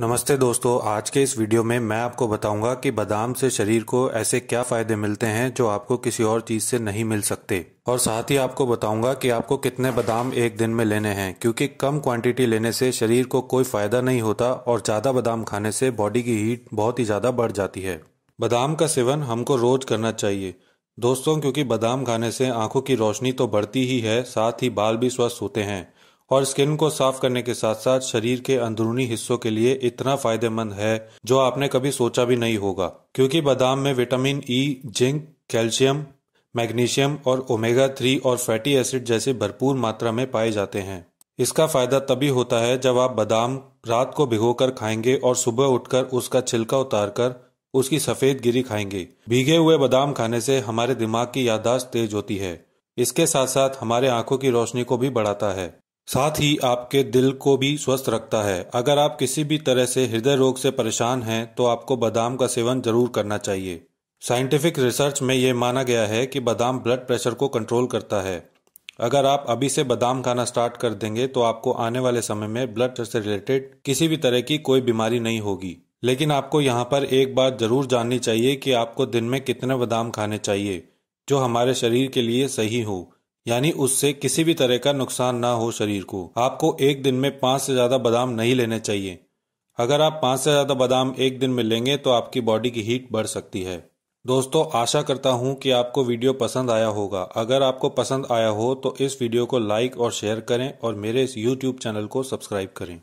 नमस्ते दोस्तों आज के इस वीडियो में मैं आपको बताऊंगा कि बादाम से शरीर को ऐसे क्या फायदे मिलते हैं जो आपको किसी और चीज से नहीं मिल सकते और साथ ही आपको बताऊंगा कि आपको कितने बादाम एक दिन में लेने हैं क्योंकि कम क्वांटिटी लेने से शरीर को कोई फायदा नहीं होता और ज्यादा बादाम खाने से बॉडी की हीट बहुत ही ज्यादा बढ़ जाती है बादाम का सेवन हमको रोज करना चाहिए दोस्तों क्योंकि बादाम खाने से आंखों की रोशनी तो बढ़ती ही है साथ ही बाल भी स्वस्थ होते हैं और स्किन को साफ करने के साथ साथ शरीर के अंदरूनी हिस्सों के लिए इतना फायदेमंद है जो आपने कभी सोचा भी नहीं होगा क्योंकि बादाम में vitamin E e, zinc calcium magnesium और ओमेगा थ्री और फैटी एसिड जैसे भरपूर मात्रा में पाए जाते हैं इसका फायदा तभी होता है जब आप बादाम रात को भिगोकर खाएंगे और सुबह उठकर उसका छिलका उतारकर उसकी सफेद गिरी खाएंगे भीगे हुए बादाम खाने से हमारे दिमाग की यादाश्त तेज होती है इसके साथ साथ हमारे आंखों की रोशनी को भी बढ़ाता है साथ ही आपके दिल को भी स्वस्थ रखता है अगर आप किसी भी तरह से हृदय रोग से परेशान हैं तो आपको बादाम का सेवन जरूर करना चाहिए साइंटिफिक रिसर्च में यह माना गया है कि बादाम ब्लड प्रेशर को कंट्रोल करता है अगर आप अभी से बादाम खाना स्टार्ट कर देंगे तो आपको आने वाले समय में ब्लड प्रेशर से रिलेटेड किसी भी तरह की कोई बीमारी नहीं होगी लेकिन आपको यहाँ पर एक बात जरूर जाननी चाहिए कि आपको दिन में कितने बादाम खाने चाहिए जो हमारे शरीर के लिए सही हो यानी उससे किसी भी तरह का नुकसान ना हो शरीर को आपको एक दिन में पांच से ज्यादा बादाम नहीं लेने चाहिए अगर आप पांच से ज्यादा बादाम एक दिन में लेंगे तो आपकी बॉडी की हीट बढ़ सकती है दोस्तों आशा करता हूं कि आपको वीडियो पसंद आया होगा अगर आपको पसंद आया हो तो इस वीडियो को लाइक और शेयर करें और मेरे इस यूट्यूब चैनल को सब्सक्राइब करें